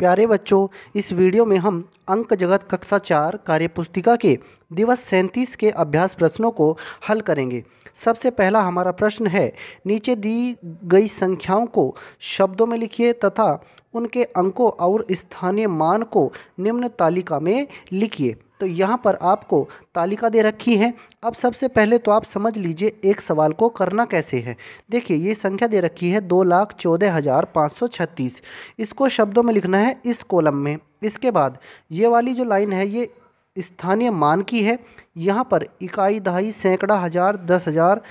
प्यारे बच्चों इस वीडियो में हम अंक जगत कक्षा चार कार्यपुस्तिका के दिवस सैंतीस के अभ्यास प्रश्नों को हल करेंगे सबसे पहला हमारा प्रश्न है नीचे दी गई संख्याओं को शब्दों में लिखिए तथा उनके अंकों और स्थानीय मान को निम्न तालिका में लिखिए तो यहाँ पर आपको तालिका दे रखी है अब सबसे पहले तो आप समझ लीजिए एक सवाल को करना कैसे है देखिए ये संख्या दे रखी है दो लाख चौदह हज़ार पाँच सौ छत्तीस इसको शब्दों में लिखना है इस कॉलम में इसके बाद ये वाली जो लाइन है ये स्थानीय मान की है यहाँ पर इकाई दहाई सैकड़ा हज़ार दस हज़ार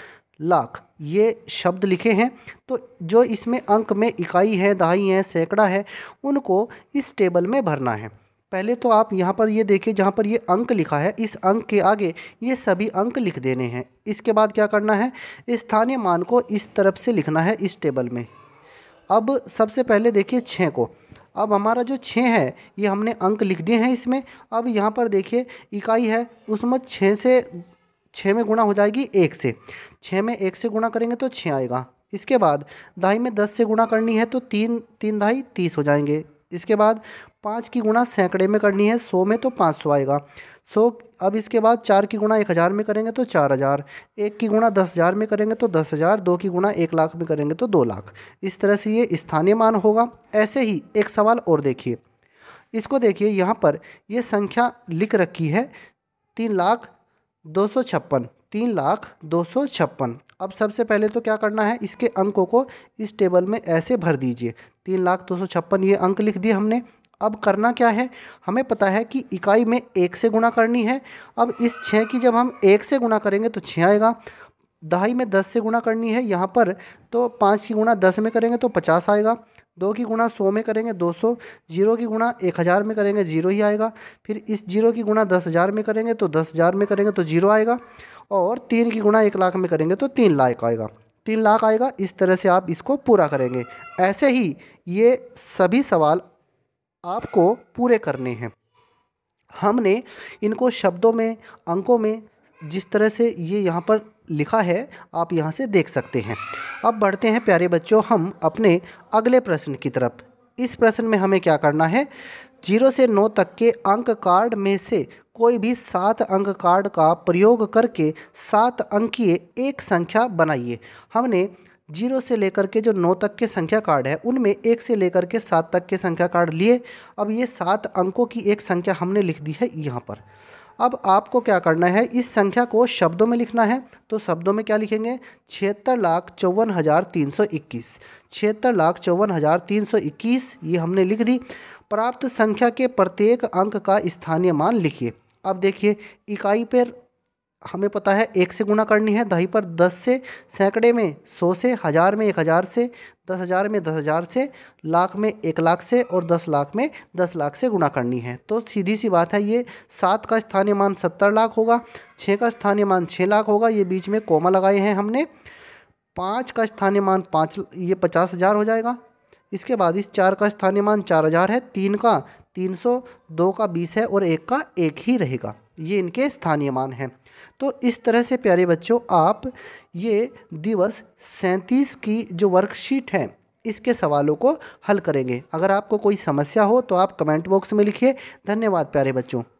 लाख ये शब्द लिखे हैं तो जो इसमें अंक में इकाई है दहाई है सैकड़ा है उनको इस टेबल में भरना है पहले तो आप यहाँ पर ये देखिए जहाँ पर ये अंक लिखा है इस अंक के आगे ये सभी अंक लिख देने हैं इसके बाद क्या करना है स्थानीय मान को इस तरफ से लिखना है इस टेबल में अब सबसे पहले देखिए छः को अब हमारा जो छः है ये हमने अंक लिख दिए हैं इसमें अब यहाँ पर देखिए इकाई है उसमें छः से छः में गुणा हो जाएगी एक से छः में एक से गुणा करेंगे तो छः आएगा इसके बाद दहाई में दस से गुणा करनी है तो तीन तीन दहाई तीस हो जाएंगे इसके बाद पाँच की गुणा सैकड़े में करनी है सौ में तो पाँच सौ आएगा सौ अब इसके बाद चार की गुणा एक हज़ार में करेंगे तो चार हज़ार एक की गुणा दस हज़ार में करेंगे तो दस हज़ार दो की गुणा एक लाख में करेंगे तो दो लाख इस तरह से ये स्थानीय मान होगा ऐसे ही एक सवाल और देखिए इसको देखिए यहाँ पर ये संख्या लिख रखी है तीन लाख दो सौ छप्पन तीन लाख दो सौ छप्पन अब सबसे पहले तो क्या करना है इसके अंकों को इस टेबल में ऐसे भर दीजिए तीन लाख दो सौ छप्पन ये अंक लिख दिए हमने अब करना क्या है हमें पता है कि इकाई में एक से गुणा करनी है अब इस छः की जब हम एक से गुणा करेंगे तो छः आएगा दहाई में दस से गुणा करनी है यहाँ पर तो पाँच की गुणा दस में करेंगे तो पचास आएगा दो की गुणा सौ में करेंगे दो सौ जीरो की गुणा एक हज़ार में करेंगे जीरो ही आएगा फिर इस जीरो की गुणा दस हज़ार में करेंगे तो दस हज़ार में करेंगे तो जीरो आएगा और तीन की गुणा एक लाख में करेंगे तो तीन लाख आएगा तीन लाख आएगा इस तरह से आप इसको पूरा करेंगे ऐसे ही ये सभी सवाल आपको पूरे करने हैं हमने इनको शब्दों में अंकों में जिस तरह से ये यहाँ पर लिखा है आप यहाँ से देख सकते हैं अब बढ़ते हैं प्यारे बच्चों हम अपने अगले प्रश्न की तरफ इस प्रश्न में हमें क्या करना है जीरो से नौ तक के अंक कार्ड में से कोई भी सात अंक कार्ड का प्रयोग करके सात अंकीय एक संख्या बनाइए हमने जीरो से लेकर के जो नौ तक के संख्या कार्ड है उनमें एक से लेकर के सात तक के संख्या कार्ड लिए अब ये सात अंकों की एक संख्या हमने लिख दी है यहाँ पर अब आपको क्या करना है इस संख्या को शब्दों में लिखना है तो शब्दों में क्या लिखेंगे छिहत्तर लाख चौवन हज़ार तीन सौ इक्कीस छिहत्तर लाख चौवन हज़ार तीन सौ इक्कीस ये हमने लिख दी प्राप्त संख्या के प्रत्येक अंक का स्थानीय मान लिखिए अब देखिए इकाई पर हमें पता है एक से गुणा करनी है दही पर दस से सैकड़े में सौ से हज़ार में एक हज़ार से दस हज़ार में दस हज़ार से लाख में एक लाख से और दस लाख में दस लाख से गुणा करनी है तो सीधी सी बात है ये सात का स्थानीय मान सत्तर लाख होगा छः का स्थानीय मान छः लाख होगा ये बीच में कोमा लगाए हैं हमने पाँच का स्थानीय मान पाँच ये पचास हज़ार हो जाएगा इसके बाद इस चार का स्थानीय मान चार हज़ार है तीन का तीन सौ दो का बीस है और एक का एक ही रहेगा ये इनके स्थानीय मान हैं तो इस तरह से प्यारे बच्चों आप ये दिवस सैंतीस की जो वर्कशीट है इसके सवालों को हल करेंगे अगर आपको कोई समस्या हो तो आप कमेंट बॉक्स में लिखिए धन्यवाद प्यारे बच्चों